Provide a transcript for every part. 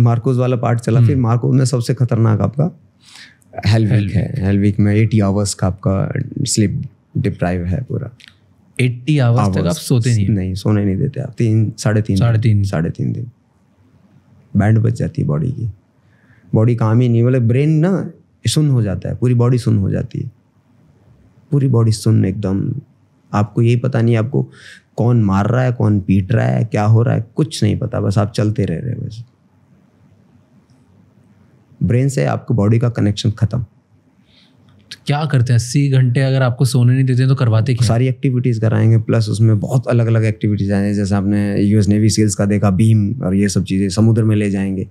Marcos वाला part चला फिर हम्म। मार्कोस में सबसे खतरनाक आपका हेलवीक है हेलवीक में एटी आवर्स का आपका स्लीप डिप्राइव है पूरा एट्टी आवर्स तक आप सोते नहीं नहीं सोने नहीं देते आप तीन साढ़े तीन साढ़े तीन साढ़े तीन दिन बैंड बच जाती है बॉडी की बॉडी काम ही नहीं बोले मतलब ब्रेन ना सुन हो जाता है पूरी बॉडी सुन हो जाती है पूरी बॉडी सुन एकदम आपको यही पता नहीं आपको कौन मार रहा है कौन पीट रहा है क्या हो रहा है कुछ नहीं पता बस आप चलते रह रहे हो बस ब्रेन से आपको बॉडी का कनेक्शन खत्म तो क्या करते हैं अस्सी घंटे अगर आपको सोने नहीं देते तो करवाते क्या सारी एक्टिविटीज़ कराएंगे प्लस उसमें बहुत अलग अलग एक्टिविटीज़ आएंगे जैसे आपने यूएस नेवी सील्स का देखा भीम और ये सब चीज़ें समुद्र में ले जाएंगे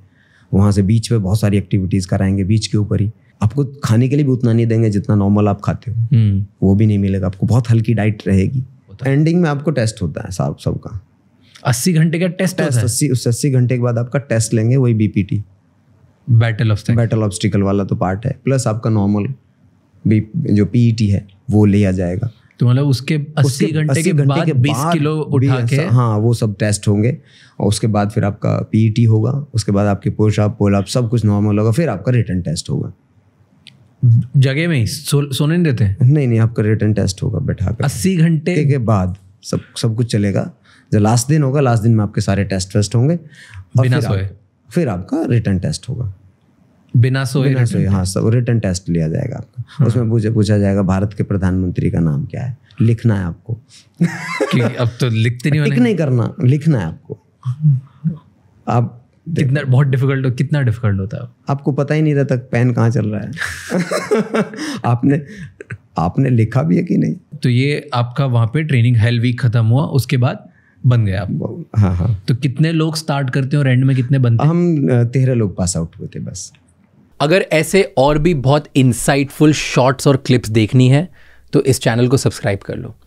वहाँ से बीच पे बहुत सारी एक्टिविटीज़ कराएंगे बीच के ऊपर ही आपको खाने के लिए भी उतना नहीं देंगे जितना नॉर्मल आप खाते हो हम्म। वो भी नहीं मिलेगा आपको बहुत हल्की डाइट रहेगी एंडिंग तो में आपको टेस्ट होता है सब सबका अस्सी घंटे का टेस्ट अस्सी उससे अस्सी घंटे के बाद आपका टेस्ट लेंगे वही BPT battle obstacle battle obstacle वाला तो पार्ट है प्लस आपका नॉर्मल भी जो पीईटी e है वो लिया जाएगा तो मतलब उसके अस्सी घंटे के, बाद के किलो उठा के हाँ वो सब टेस्ट होंगे और उसके बाद फिर आपका पीईटी e होगा उसके बाद आपके पोशाप पोलाप सब कुछ नॉर्मल होगा फिर आपका रिटर्न टेस्ट होगा जगह में ही सो, सोने नहीं देते नहीं नहीं आपका रिटर्न टेस्ट होगा बैठा कर अस्सी घंटे के, बाद सब सब कुछ चलेगा जो लास्ट दिन होगा लास्ट दिन में आपके सारे टेस्ट वेस्ट होंगे बिना सोए। फिर आपका रिटर्न टेस्ट होगा बिना सोए बिना सोए हाँ सब रिटर्न टेस्ट लिया जाएगा आपका हाँ। उसमें पूछा पूछा जाएगा भारत के प्रधानमंत्री का नाम क्या है लिखना है आपको अब तो लिखते नहीं लिख नहीं करना लिखना है आपको आप कितना बहुत डिफिकल्ट हो कितना डिफिकल्ट होता है आपको पता ही नहीं रहता पेन कहाँ चल रहा है आपने आपने लिखा भी है कि नहीं तो ये आपका वहाँ पे ट्रेनिंग हेल वीक खत्म हुआ उसके बाद बन गया आप हाँ हाँ तो कितने लोग स्टार्ट करते हैं रेंड में कितने बनते हम तेरह लोग पास आउट हुए थे बस अगर ऐसे और भी बहुत इंसाइटफुल शॉर्ट्स और क्लिप्स देखनी है तो इस चैनल को सब्सक्राइब कर लो